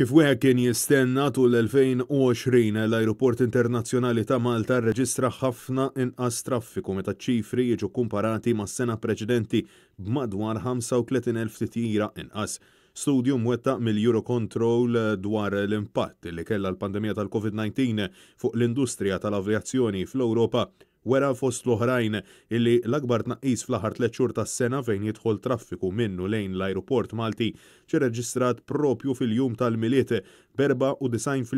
Kif wieħed kien jistenna tul 2020 l-Ajruport Internazzjonali ta' Malta rreġistra ħafna inqas traffiku meta ċifri jiġu kumparati mas sena preċedenti b'madwar 35,000 titjira inqas. Studium wetta mill-Eurocontrol dwar l-impatt li kella l-pandemija tal-COVID-19 fuq l-industrija tal-avjazzjoni fl-Ewropa wera fost l-oħrajn illi l-akbar tnaqqis fl aħħar tliet xhur tas-sena fejn jidħol traffiku minnu lejn l-ajruport Malti reġistrat propju fil-jum tal-miliet berba u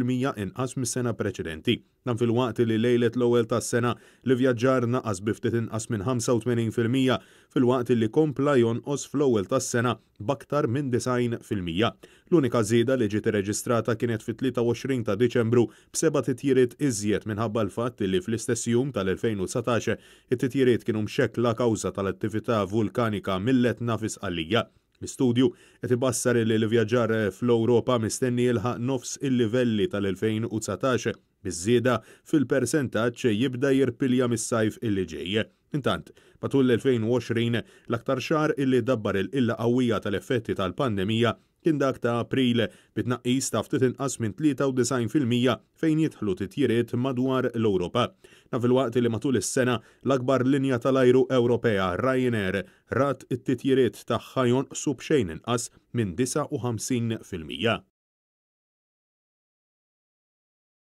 mija inqas mis-sena preċedenti. Dan fil-waqt li lejlet l-ewwel tas-sena li vjaġġar naqas biftit inqas minn 85% fil-waqt li kompla jonqos fl-ewwel tas-sena baktar minn 90%. L-unika żieda li ġiet irreġistrata kienet fit-23 ta' Diċembru b'seba' titjiriet iżjed minħabba l-fatt li fl-istess jum tal-2019 it-titjiriet kienu mxekla kawża tal-attività vulkanika mill-etna fisqallija. L-istudju qed ibassar li l-vjaġġar fl-Ewropa mistenni jilħaq nofs il-livelli tal-2019 biżieda fil-persentaġġ jibda jirpilja mis-sajf illi ġej. Intant, matul l-2020 l-aktar xar illi dabbar il-illa qawwija tal-effetti tal-pandemija kien dak ta' April bitnaqis ta' ftit inqas minn 93% fejn jitħlu titjiriet madwar l-Ewropa. Na fil-waqt li matul is-sena l-akbar linja tal-ajru Ewropea Ryanair rat it-titjiriet tagħha jonqsu b'xejn inqas minn 59%.